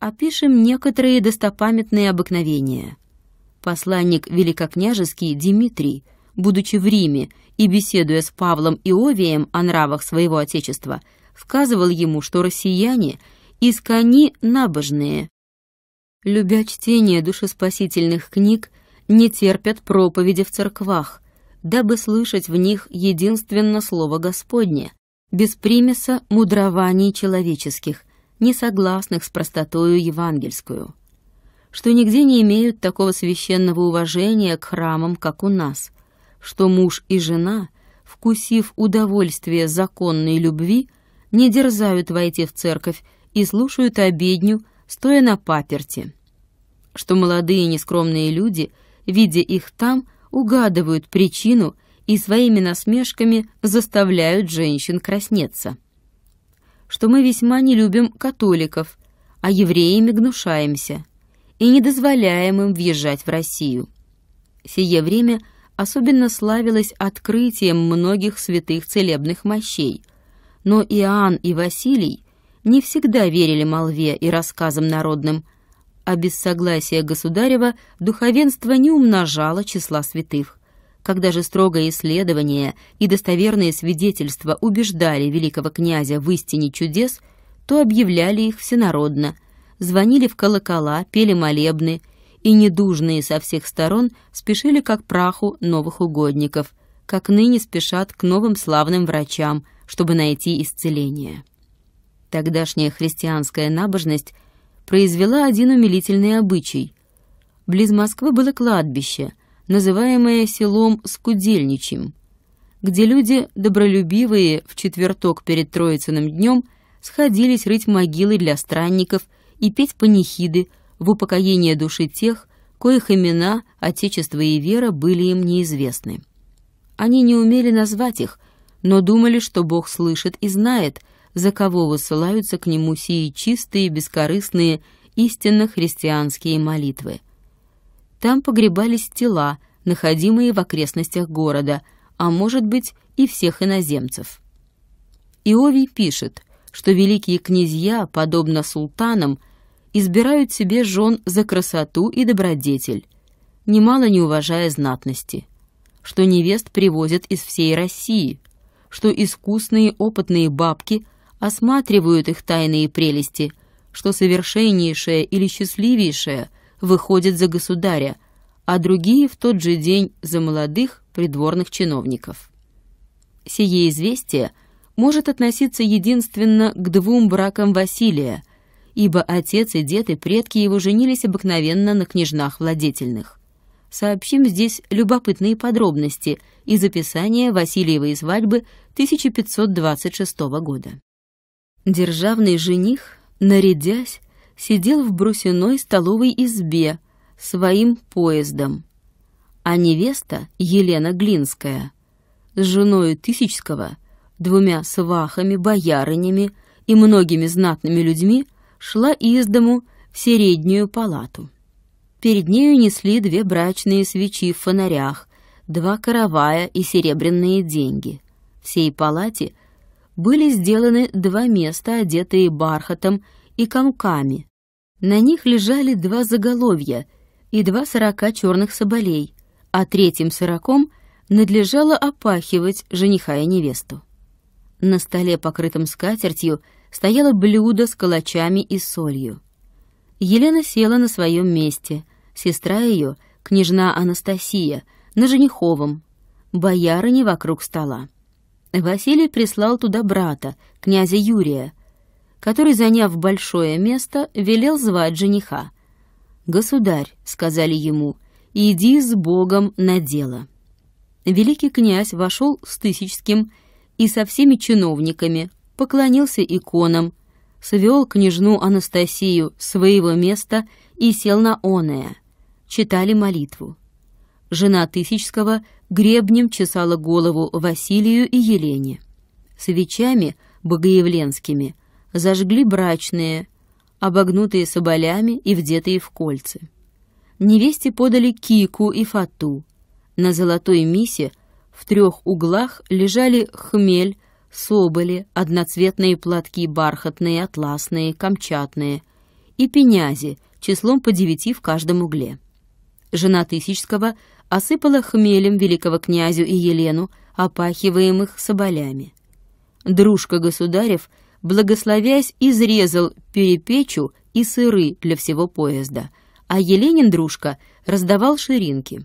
Опишем некоторые достопамятные обыкновения. Посланник великокняжеский Дмитрий, будучи в Риме и беседуя с Павлом Иовием о нравах своего отечества, вказывал ему, что россияне из кони набожные. Любя чтение душеспасительных книг, не терпят проповеди в церквах, дабы слышать в них единственно слово Господне, без примеса мудрований человеческих, не согласных с простотою евангельскую, что нигде не имеют такого священного уважения к храмам, как у нас, что муж и жена, вкусив удовольствие законной любви, не дерзают войти в церковь и слушают обедню, стоя на паперти, что молодые нескромные люди, видя их там, угадывают причину и своими насмешками заставляют женщин краснеться что мы весьма не любим католиков, а евреями гнушаемся и не дозволяем им въезжать в Россию. Сие время особенно славилось открытием многих святых целебных мощей, но Иоанн и Василий не всегда верили молве и рассказам народным, а без согласия государева духовенство не умножало числа святых. Когда же строгое исследование и достоверные свидетельства убеждали великого князя в истине чудес, то объявляли их всенародно, звонили в колокола, пели молебны, и недужные со всех сторон спешили как праху новых угодников, как ныне спешат к новым славным врачам, чтобы найти исцеление. Тогдашняя христианская набожность произвела один умилительный обычай. Близ Москвы было кладбище — называемое селом Скудельничим, где люди, добролюбивые в четверток перед Троицыным днем, сходились рыть могилы для странников и петь панихиды в упокоение души тех, коих имена, отечество и вера были им неизвестны. Они не умели назвать их, но думали, что Бог слышит и знает, за кого высылаются к Нему сии чистые, бескорыстные, истинно христианские молитвы. Там погребались тела, находимые в окрестностях города, а может быть и всех иноземцев. Иовий пишет, что великие князья, подобно султанам, избирают себе жен за красоту и добродетель, немало не уважая знатности, что невест привозят из всей России, что искусные опытные бабки осматривают их тайные прелести, что совершеннейшая или счастливейшая выходит за государя – а другие в тот же день за молодых придворных чиновников. Сие известие может относиться единственно к двум бракам Василия, ибо отец и дед и предки его женились обыкновенно на княжнах владетельных. Сообщим здесь любопытные подробности из описания Васильевой свадьбы 1526 года. Державный жених, нарядясь, сидел в брусиной столовой избе, своим поездом, а невеста Елена Глинская с женой Тысячского, двумя свахами, боярынями и многими знатными людьми шла из дому в среднюю палату. Перед нею несли две брачные свечи в фонарях, два каравая и серебряные деньги. В сей палате были сделаны два места, одетые бархатом и комками. На них лежали два заголовья — и два сорока черных соболей, а третьим сороком надлежало опахивать жениха и невесту. На столе, покрытом скатертью, стояло блюдо с калачами и солью. Елена села на своем месте, сестра ее, княжна Анастасия, на жениховом, боярыни вокруг стола. Василий прислал туда брата, князя Юрия, который, заняв большое место, велел звать жениха, «Государь», — сказали ему, — «иди с Богом на дело». Великий князь вошел с Тысячским и со всеми чиновниками, поклонился иконам, свел княжну Анастасию с своего места и сел на оное. Читали молитву. Жена Тысячского гребнем чесала голову Василию и Елене. Свечами богоявленскими зажгли брачные — обогнутые соболями и вдетые в кольцы. Невесте подали кику и фату. На золотой мисе в трех углах лежали хмель, соболи, одноцветные платки бархатные, атласные, камчатные и пенязи числом по девяти в каждом угле. Жена Тысячского осыпала хмелем великого князю и Елену, опахиваемых соболями. Дружка государев — благословясь, изрезал перепечу и сыры для всего поезда, а Еленин дружка раздавал ширинки.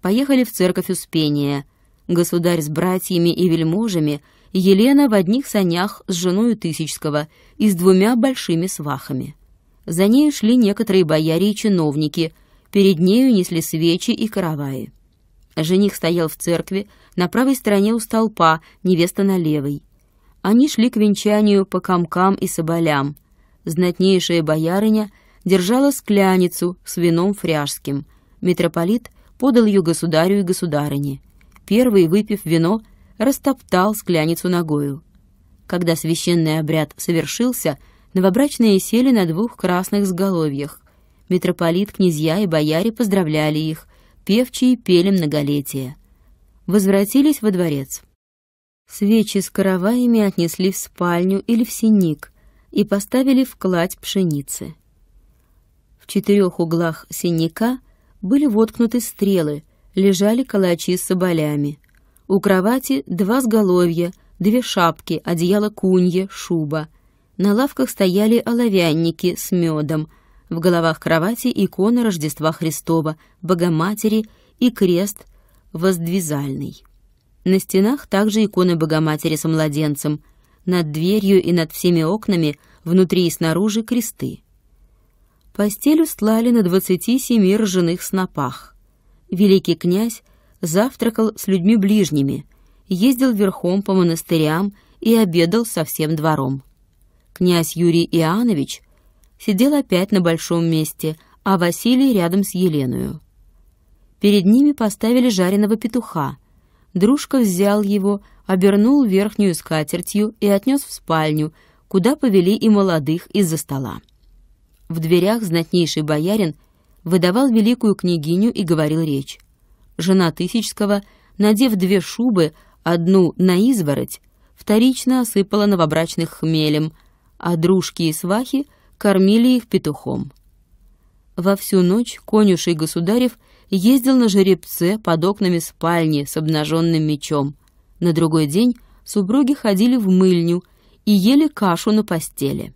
Поехали в церковь Успения. Государь с братьями и вельможами, Елена в одних санях с женой Тысячского и с двумя большими свахами. За ней шли некоторые бояре и чиновники, перед нею несли свечи и караваи. Жених стоял в церкви, на правой стороне у столпа, невеста на левой — они шли к венчанию по комкам и соболям. Знатнейшая боярыня держала скляницу с вином фряжским. Митрополит подал ее государю и государыне. Первый, выпив вино, растоптал скляницу ногою. Когда священный обряд совершился, новобрачные сели на двух красных сголовьях. Митрополит, князья и бояре поздравляли их, певчие пели многолетие. Возвратились во дворец. Свечи с караваями отнесли в спальню или в синик и поставили в кладь пшеницы. В четырех углах синика были воткнуты стрелы, лежали калачи с соболями. У кровати два сголовья, две шапки, одеяло кунье, шуба. На лавках стояли оловянники с медом, в головах кровати икона Рождества Христова, Богоматери и крест воздвизальный. На стенах также иконы Богоматери с младенцем, над дверью и над всеми окнами, внутри и снаружи кресты. Постель устлали на двадцати семи ржаных снопах. Великий князь завтракал с людьми ближними, ездил верхом по монастырям и обедал со всем двором. Князь Юрий Иоаннович сидел опять на большом месте, а Василий рядом с Еленою. Перед ними поставили жареного петуха — Дружка взял его, обернул верхнюю скатертью и отнес в спальню, куда повели и молодых из-за стола. В дверях знатнейший боярин выдавал великую княгиню и говорил речь. Жена Тысячского, надев две шубы, одну на извороть, вторично осыпала новобрачных хмелем, а дружки и свахи кормили их петухом. Во всю ночь конюший государев ездил на жеребце под окнами спальни с обнаженным мечом. На другой день супруги ходили в мыльню и ели кашу на постели.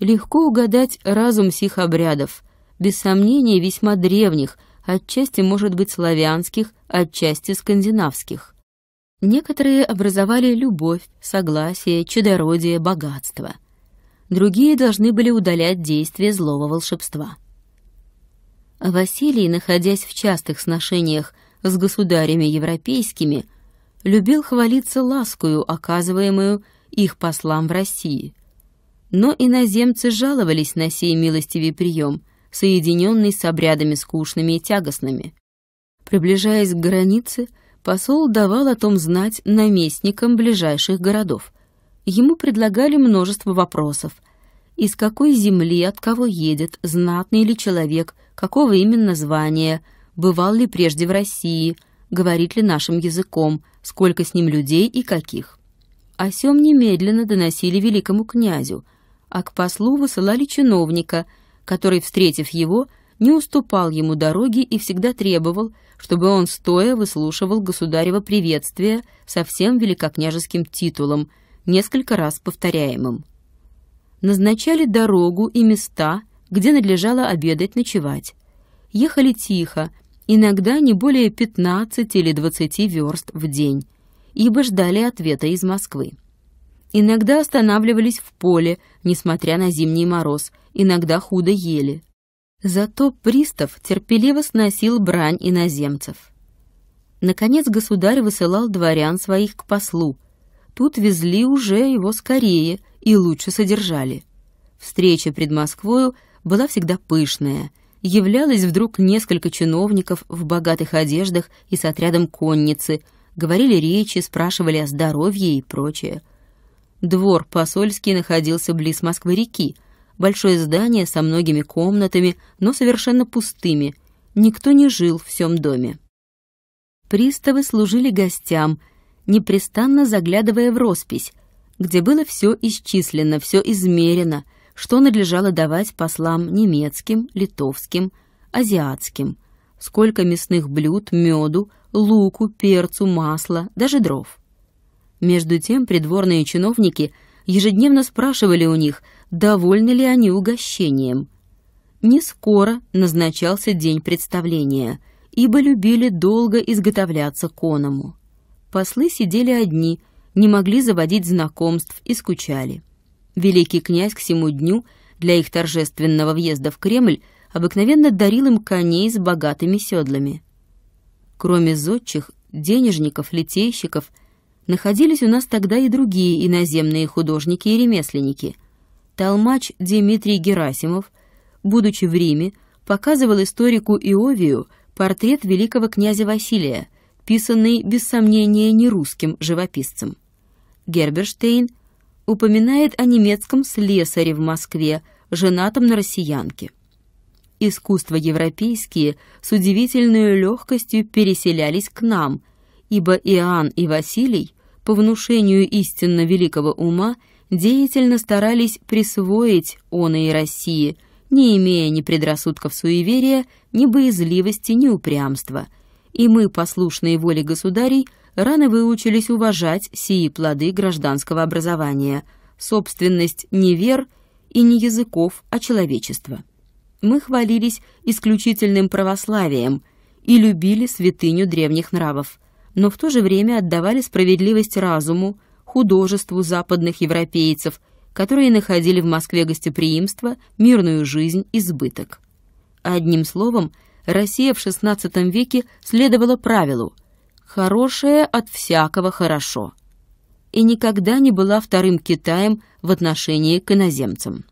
Легко угадать разум сих обрядов, без сомнения весьма древних, отчасти, может быть, славянских, отчасти скандинавских. Некоторые образовали любовь, согласие, чудородие, богатство другие должны были удалять действие злого волшебства. Василий, находясь в частых сношениях с государями европейскими, любил хвалиться ласкою, оказываемую их послам в России. Но иноземцы жаловались на сей милостивый прием, соединенный с обрядами скучными и тягостными. Приближаясь к границе, посол давал о том знать наместникам ближайших городов, Ему предлагали множество вопросов. Из какой земли, от кого едет, знатный ли человек, какого именно звания, бывал ли прежде в России, говорит ли нашим языком, сколько с ним людей и каких. О сём немедленно доносили великому князю, а к послу высылали чиновника, который, встретив его, не уступал ему дороги и всегда требовал, чтобы он стоя выслушивал государева приветствие со всем великокняжеским титулом – несколько раз повторяемым. Назначали дорогу и места, где надлежало обедать, ночевать. Ехали тихо, иногда не более 15 или 20 верст в день, ибо ждали ответа из Москвы. Иногда останавливались в поле, несмотря на зимний мороз, иногда худо ели. Зато пристав терпеливо сносил брань иноземцев. Наконец государь высылал дворян своих к послу, Тут везли уже его скорее и лучше содержали. Встреча пред Москвою была всегда пышная. Являлось вдруг несколько чиновников в богатых одеждах и с отрядом конницы, говорили речи, спрашивали о здоровье и прочее. Двор посольский находился близ Москвы-реки, большое здание со многими комнатами, но совершенно пустыми. Никто не жил в всем доме. Приставы служили гостям – непрестанно заглядывая в роспись, где было все исчислено, все измерено, что надлежало давать послам немецким, литовским, азиатским, сколько мясных блюд, меду, луку, перцу, масла, даже дров. Между тем придворные чиновники ежедневно спрашивали у них, довольны ли они угощением. Не скоро назначался день представления, ибо любили долго изготовляться коному послы сидели одни, не могли заводить знакомств и скучали. Великий князь к сему дню для их торжественного въезда в Кремль обыкновенно дарил им коней с богатыми седлами. Кроме зодчих, денежников, литейщиков, находились у нас тогда и другие иноземные художники и ремесленники. Толмач Дмитрий Герасимов, будучи в Риме, показывал историку Иовию портрет великого князя Василия, писанный, без сомнения, не русским живописцем. Герберштейн упоминает о немецком слесаре в Москве, женатом на россиянке. Искусства европейские с удивительной легкостью переселялись к нам, ибо Иоанн и Василий, по внушению истинно великого ума, деятельно старались присвоить он и России, не имея ни предрассудков суеверия, ни боязливости, ни упрямства – и мы, послушные воле государей, рано выучились уважать сии плоды гражданского образования, собственность не вер и не языков, а человечества. Мы хвалились исключительным православием и любили святыню древних нравов, но в то же время отдавали справедливость разуму, художеству западных европейцев, которые находили в Москве гостеприимство, мирную жизнь и сбыток. Одним словом, Россия в XVI веке следовала правилу «хорошее от всякого хорошо» и никогда не была вторым Китаем в отношении к иноземцам.